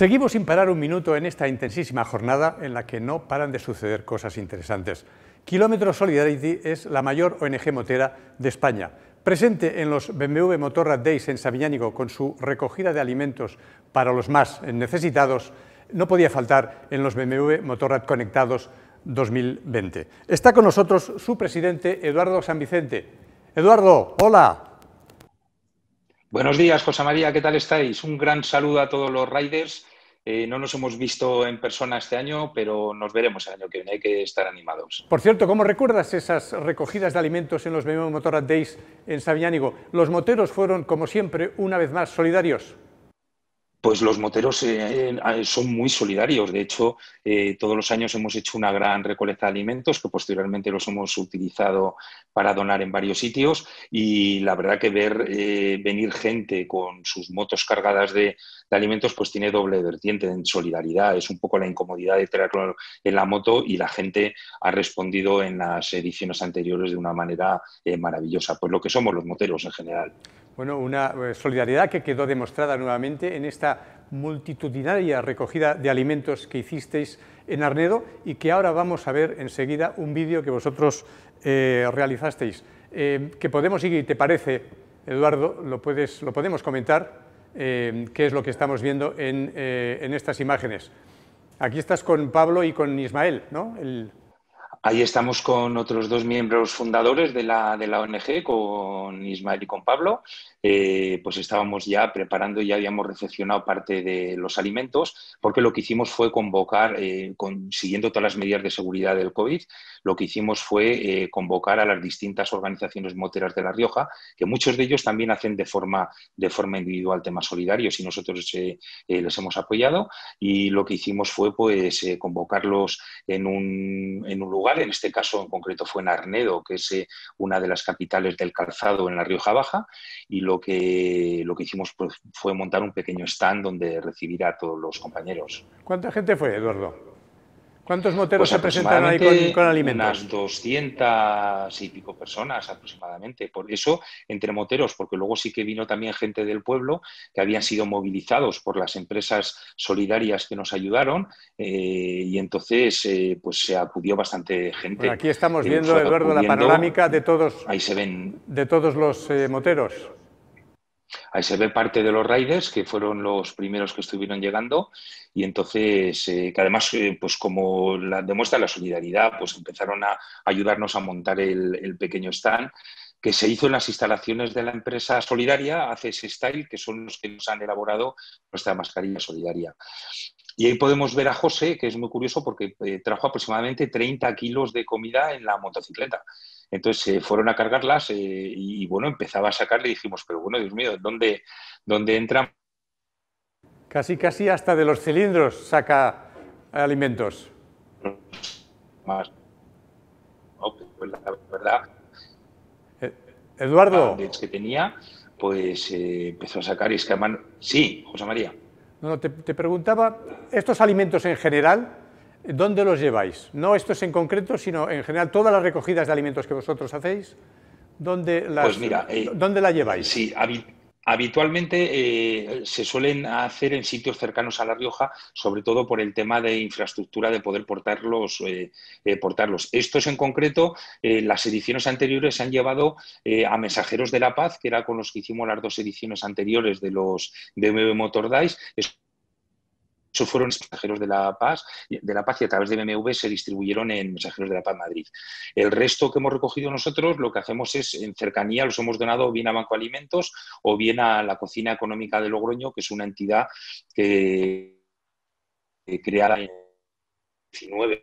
Seguimos sin parar un minuto en esta intensísima jornada en la que no paran de suceder cosas interesantes. Kilómetro Solidarity es la mayor ONG motera de España. Presente en los BMW Motorrad Days en Sabiñánigo con su recogida de alimentos para los más necesitados, no podía faltar en los BMW Motorrad Conectados 2020. Está con nosotros su presidente, Eduardo San Vicente. Eduardo, hola. Buenos días, José María, ¿qué tal estáis? Un gran saludo a todos los riders eh, no nos hemos visto en persona este año, pero nos veremos el año que viene. Hay que estar animados. Por cierto, ¿cómo recuerdas esas recogidas de alimentos en los BMW Motorrad Days en Sabiñánigo? Los moteros fueron, como siempre, una vez más solidarios. Pues los moteros eh, eh, son muy solidarios. De hecho, eh, todos los años hemos hecho una gran recolecta de alimentos que posteriormente los hemos utilizado para donar en varios sitios. Y la verdad que ver venir gente con sus motos cargadas de, alimentos, pues tiene doble vertiente en solidaridad. Es un poco la incomodidad de traerlo en la moto y la gente ha respondido en las ediciones anteriores de una manera maravillosa. Pues lo que somos los moteros en general bueno, una eh, solidaridad que quedó demostrada nuevamente en esta multitudinaria recogida de alimentos que hicisteis en Arnedo y que ahora vamos a ver enseguida un vídeo que vosotros eh, realizasteis. Eh, que podemos seguir, ¿te parece, Eduardo? Lo, puedes, lo podemos comentar, qué es lo que estamos viendo en, en, estas imágenes. Aquí estás con Pablo y con Ismael, ¿no? Ahí estamos con otros dos miembros fundadores de la, de la ONG, con Ismael y con Pablo. Eh, pues estábamos ya preparando, ya habíamos recepcionado parte de los alimentos, porque lo que hicimos fue convocar, eh, siguiendo todas las medidas de seguridad del COVID, lo que hicimos fue eh, convocar a las distintas organizaciones moteras de La Rioja, que muchos de ellos también hacen de forma, de forma individual temas solidarios y nosotros les hemos apoyado. Y lo que hicimos fue pues, convocarlos en un, en un lugar en este caso en concreto fue en Arnedo, que es eh, una de las capitales del calzado en la Rioja Baja, y lo que, hicimos pues, fue montar un pequeño stand donde recibir a todos los compañeros. ¿Cuánta gente fue, Eduardo? ¿Cuántos moteros pues se presentaron ahí con, alimentos? Unas 200 y pico personas aproximadamente. Por eso, entre moteros, porque luego sí que vino también gente del pueblo que habían sido movilizados por las empresas solidarias que nos ayudaron eh, y entonces eh, pues se acudió bastante gente. Pues aquí estamos eh, viendo, Eduardo, la panorámica de todos, De todos los moteros. Ahí se ve parte de los riders, que fueron los primeros que estuvieron llegando, y entonces, eh, que además, eh, pues como la, demuestra la solidaridad, pues empezaron a ayudarnos a montar el, pequeño stand que se hizo en las instalaciones de la empresa solidaria, ACS Style, que son los que nos han elaborado nuestra mascarilla solidaria. Y ahí podemos ver a José, que es muy curioso porque eh, trajo aproximadamente 30 kilos de comida en la motocicleta. Entonces se fueron a cargarlas eh, y, bueno, empezaba a sacarle y dijimos, pero bueno, Dios mío, ¿dónde, dónde entran? Casi, casi hasta de los cilindros saca alimentos. Más. Pues e, Eduardo. que tenía, pues eh, empezó a sacar y es que a mano... Sí, José María. No, no te preguntaba, estos alimentos en general, ¿Dónde los lleváis? No estos en concreto, sino en general todas las recogidas de alimentos que vosotros hacéis. ¿Dónde pues las, eh, ¿dónde la lleváis? Sí, habitualmente eh, se suelen hacer en sitios cercanos a La Rioja, sobre todo por el tema de infraestructura de poder portarlos. Eh, portarlos. Estos en concreto, las ediciones anteriores se han llevado a Mensajeros de la Paz, que era con los que hicimos las dos ediciones anteriores de los BMW Motor Dice eso fueron mensajeros de la paz, de la paz y a través de BMW se distribuyeron en mensajeros de la paz Madrid. El resto que hemos recogido nosotros, lo que hacemos es en cercanía los hemos donado bien a Banco Alimentos o bien a la Cocina Económica de Logroño, que es una entidad que, creada en 19,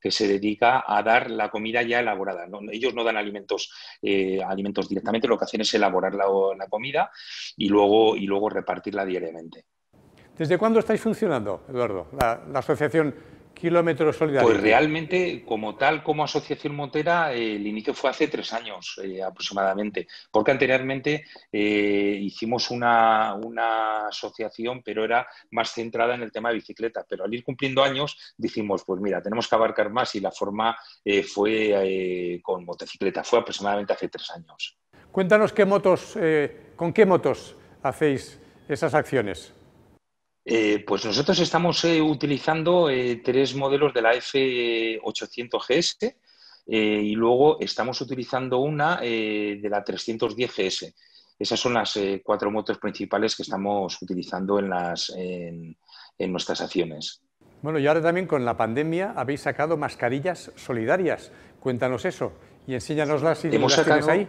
que se dedica a dar la comida ya elaborada. ellos no dan alimentos, eh, alimentos directamente, lo que hacen es elaborar la, la comida y luego, y luego repartirla diariamente. ¿Desde cuándo estáis funcionando, Eduardo, la, asociación Kilómetros Solidario? Pues realmente, como tal, como asociación motera, eh, el inicio fue hace tres años eh, aproximadamente, porque anteriormente eh, hicimos una, una, asociación, pero era más centrada en el tema de bicicleta. Pero al ir cumpliendo años, dijimos, pues mira, tenemos que abarcar más y la forma fue con motocicleta, fue aproximadamente hace tres años. Cuéntanos qué motos, con qué motos hacéis esas acciones. Eh, pues nosotros estamos eh, utilizando eh, tres modelos de la F800GS y luego estamos utilizando una de la 310GS. Esas son las cuatro motos principales que estamos utilizando en, las, en, nuestras acciones. Bueno, y ahora también con la pandemia habéis sacado mascarillas solidarias. Cuéntanos eso y enséñanoslas si las ahí.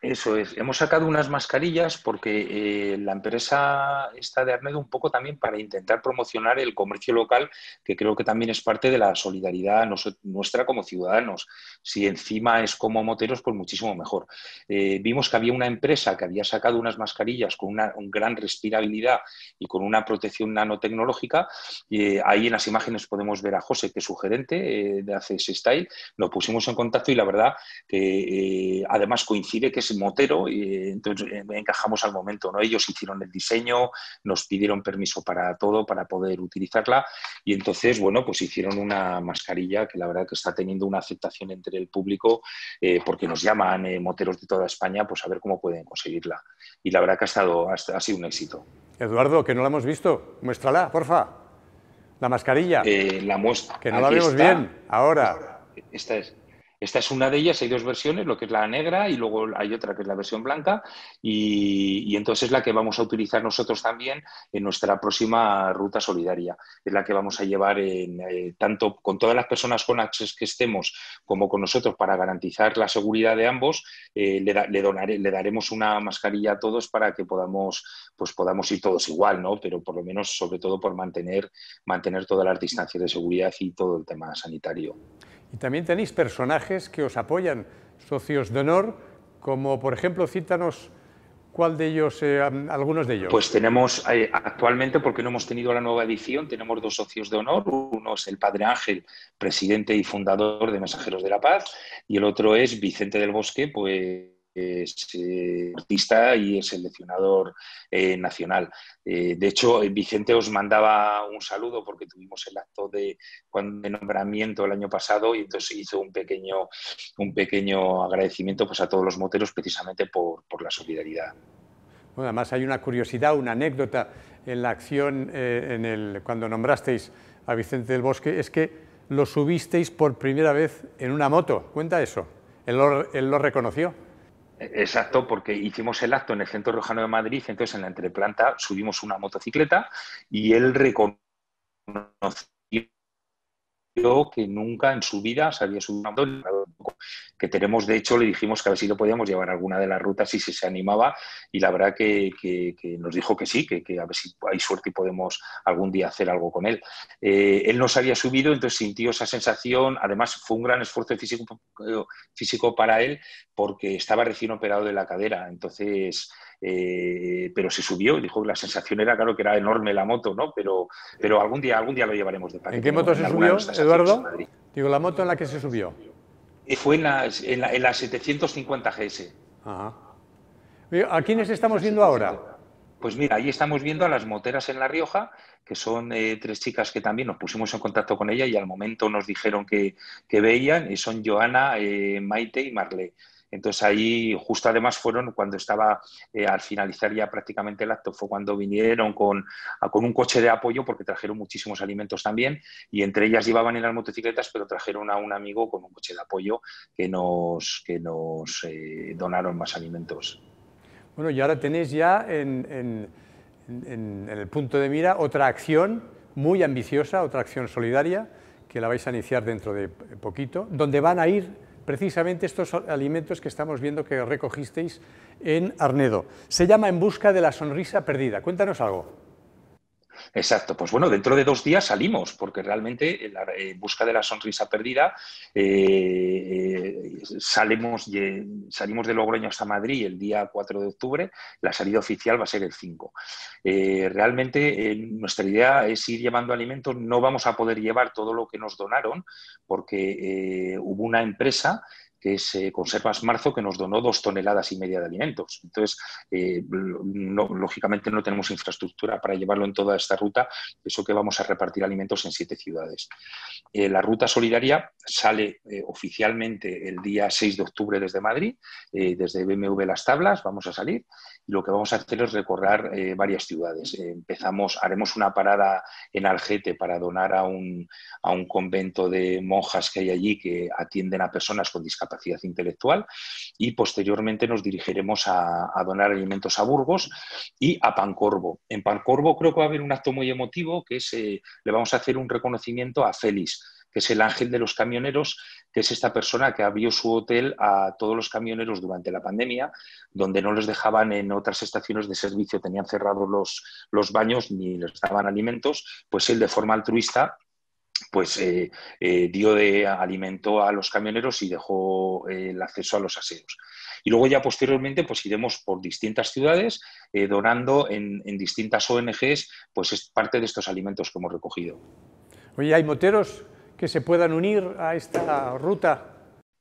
Eso es. Hemos sacado unas mascarillas porque eh, la empresa está de Arnedo un poco también para intentar promocionar el comercio local, que creo que también es parte de la solidaridad nuestra como ciudadanos. Si encima es como moteros, pues muchísimo mejor. Eh, vimos que había una empresa que había sacado unas mascarillas con una gran respirabilidad y con una protección nanotecnológica. Eh, ahí en las imágenes podemos ver a José, que es su gerente de ACS Style. Lo pusimos en contacto y la verdad que además coincide que es Motero, y eh, entonces eh, encajamos al momento, ¿no? Ellos hicieron el diseño, nos pidieron permiso para todo, para poder utilizarla, y entonces, bueno, pues hicieron una mascarilla que la verdad que está teniendo una aceptación entre el público, eh, porque nos llaman moteros de toda España, pues a ver cómo pueden conseguirla. Y la verdad que ha, estado, ha sido un éxito. Eduardo, que no la hemos visto, muéstrala, porfa. La mascarilla. la muestra. Que no la vemos bien. Ahora. Esta es. Esta es una de ellas, hay dos versiones, lo que es la negra y luego hay otra que es la versión blanca y, entonces es la que vamos a utilizar nosotros también en nuestra próxima ruta solidaria. Es la que vamos a llevar eh, tanto con todas las personas con Access que estemos como con nosotros para garantizar la seguridad de ambos. Eh, le, daremos una mascarilla a todos para que podamos, pues podamos ir todos igual, ¿no? Pero por lo menos, sobre todo, por mantener, mantener todas las distancias de seguridad y todo el tema sanitario. Y también tenéis personajes que os apoyan, socios de honor, como por ejemplo, cítanos cuál de ellos, eh, algunos de ellos. Pues tenemos eh, actualmente, porque no hemos tenido la nueva edición, tenemos dos socios de honor. Uno es el Padre Ángel, presidente y fundador de Mensajeros de la Paz, y el otro es Vicente del Bosque, pues es eh, artista y es seleccionador eh, nacional. Eh, de hecho, Vicente os mandaba un saludo porque tuvimos el acto de, nombramiento el año pasado y entonces hizo un pequeño, un pequeño agradecimiento pues, a todos los moteros precisamente por, la solidaridad. Bueno, además hay una curiosidad, una anécdota en la acción en el, cuando nombrasteis a Vicente del Bosque, es que lo subisteis por primera vez en una moto. Cuenta eso. él lo reconoció. Exacto, porque hicimos el acto en el Centro Rojano de Madrid, entonces en la entreplanta subimos una motocicleta y él reconoció que nunca en su vida se había subido una motocicleta que tenemos. De hecho, le dijimos que a ver si lo podíamos llevar alguna de las rutas y si se animaba. Y la verdad que, nos dijo que sí, que, a ver si hay suerte y podemos algún día hacer algo con él. Eh, él no se había subido, entonces sintió esa sensación. Además, fue un gran esfuerzo físico, eh, físico para él porque estaba recién operado de la cadera. Entonces, eh, pero se subió y dijo que la sensación era, claro, que era enorme la moto, ¿no? Pero, pero algún día algún día lo llevaremos de parte ¿En qué moto se subió, Eduardo? Digo, la moto en la que se subió. Fue en la, en la, 750 GS. ¿A quiénes ah, estamos viendo ahora? Pues mira, ahí estamos viendo a las moteras en La Rioja, que son eh, tres chicas que también nos pusimos en contacto con ella y al momento nos dijeron que, veían, y son Joana, eh, Maite y Marle. Entonces ahí, justo además fueron cuando estaba, eh, al finalizar ya prácticamente el acto, fue cuando vinieron con, con un coche de apoyo porque trajeron muchísimos alimentos también y entre ellas llevaban en las motocicletas, pero trajeron a un amigo con un coche de apoyo que nos, que nos eh, donaron más alimentos. Bueno, y ahora tenéis ya en, en el punto de mira otra acción muy ambiciosa, otra acción solidaria que la vais a iniciar dentro de poquito, donde van a ir precisamente estos alimentos que estamos viendo que recogisteis en Arnedo. Se llama En busca de la sonrisa perdida. Cuéntanos algo. Exacto, pues bueno, dentro de dos días salimos, porque realmente en, la, busca de la sonrisa perdida eh, eh, salimos, de, salimos de Logroño hasta Madrid el día 4 de octubre, la salida oficial va a ser el 5. Eh, realmente nuestra idea es ir llevando alimentos, no vamos a poder llevar todo lo que nos donaron, porque hubo una empresa que es Conservas Marzo, que nos donó dos toneladas y media de alimentos. Entonces, eh, lógicamente no tenemos infraestructura para llevarlo en toda esta ruta, eso que vamos a repartir alimentos en siete ciudades. Eh, la ruta solidaria sale eh, oficialmente el día 6 de octubre desde Madrid, desde BMW Las Tablas, vamos a salir, y lo que vamos a hacer es recorrer varias ciudades. empezamos, haremos una parada en Algete para donar un, a un convento de monjas que hay allí que atienden a personas con discapacidad capacidad intelectual y posteriormente nos dirigiremos a, donar alimentos a Burgos y a Pancorvo. En Pancorvo creo que va a haber un acto muy emotivo que es, eh, le vamos a hacer un reconocimiento a Félix que es el ángel de los camioneros, que es esta persona que abrió su hotel a todos los camioneros durante la pandemia, donde no les dejaban en otras estaciones de servicio, tenían cerrados los, los baños ni les daban alimentos, pues él de forma altruista pues eh, eh, dio de alimento a los camioneros y dejó eh, el acceso a los aseos. Y luego ya posteriormente pues iremos por distintas ciudades donando en, distintas ONGs pues parte de estos alimentos que hemos recogido. Oye, ¿hay moteros que se puedan unir a esta ruta?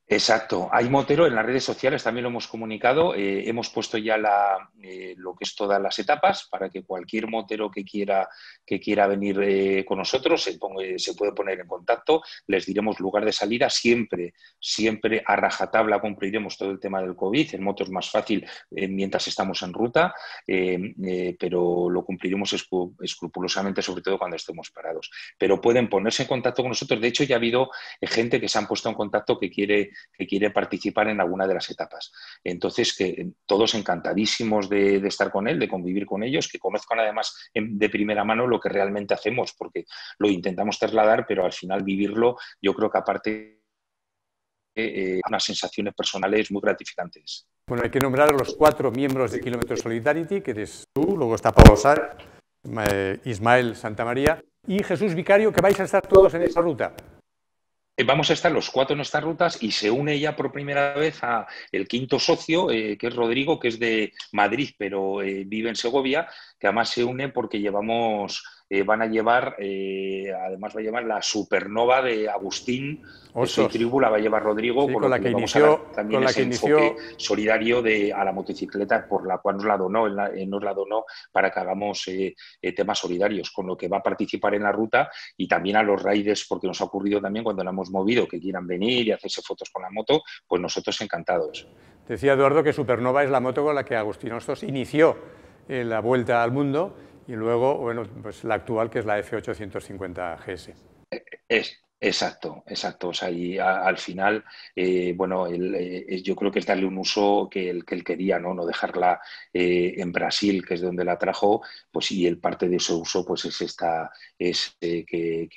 Exacto. Hay Motero en las redes sociales, también lo hemos comunicado. Eh, hemos puesto ya la, eh, lo que es todas las etapas para que cualquier Motero que quiera, que quiera venir eh, con nosotros se, puede poner en contacto. Les diremos lugar de salida. Siempre, siempre a rajatabla cumpliremos todo el tema del COVID. El moto es más fácil mientras estamos en ruta, pero lo cumpliremos escrupulosamente, sobre todo cuando estemos parados. Pero pueden ponerse en contacto con nosotros. De hecho, ya ha habido gente que se han puesto en contacto que quiere que quiere participar en alguna de las etapas. Entonces, que todos encantadísimos de, estar con él, de convivir con ellos, que conozcan además de primera mano lo que realmente hacemos, porque lo intentamos trasladar, pero al final vivirlo, yo creo que aparte eh, unas sensaciones personales muy gratificantes. Bueno, hay que nombrar a los cuatro miembros de Kilómetro Solidarity, que eres tú, luego está Pablo Sar, eh, Ismael Santa María y Jesús Vicario, que vais a estar todos en esa ruta. Eh, vamos a estar los cuatro en estas rutas y se une ya por primera vez a el quinto socio, eh, que es Rodrigo, que es de Madrid, pero eh, vive en Segovia, que además se une porque llevamos eh, van a llevar, eh, además va a llevar la supernova de Agustín, su tribu la va a llevar Rodrigo, con, la que, inició, también con la que inició... enfoque solidario de, a la motocicleta por la cual nos la donó, eh, nos la donó para que hagamos temas solidarios, con lo que va a participar en la ruta y también a los raides porque nos ha ocurrido también cuando la hemos movido, que quieran venir y hacerse fotos con la moto, pues nosotros encantados. Decía Eduardo que Supernova es la moto con la que Agustín Ostos inició la vuelta al mundo y luego, bueno, pues la actual que es la F850GS. Exacto, exacto. O sea, y al final, eh, bueno, eh, yo creo que es darle un uso que él, que él quería, ¿no? No dejarla eh, en Brasil, que es donde la trajo, pues y el parte de ese uso, pues es esta, es que,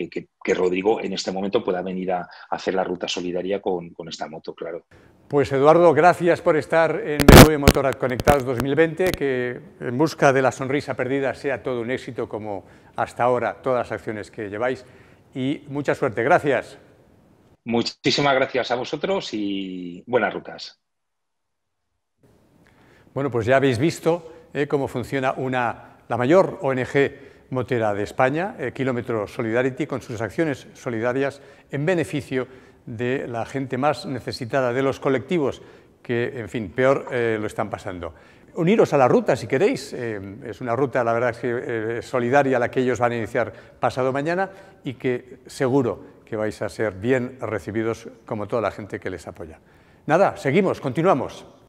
Rodrigo en este momento pueda venir a, hacer la ruta solidaria con, esta moto, claro. Pues Eduardo, gracias por estar en BMW Motorrad Conectados 2020, que en busca de la sonrisa perdida sea todo un éxito como hasta ahora todas las acciones que lleváis y mucha suerte. Gracias. Muchísimas gracias a vosotros y buenas rutas. Bueno, pues ya habéis visto eh, cómo funciona una, la mayor ONG motera de España, eh, Kilómetro Solidarity, con sus acciones solidarias en beneficio de la gente más necesitada, de los colectivos que, en fin, peor eh, lo están pasando uniros a la ruta si queréis. Eh, es una ruta, la verdad, eh, solidaria la que ellos van a iniciar pasado mañana y que seguro que vais a ser bien recibidos como toda la gente que les apoya. Nada, seguimos, continuamos.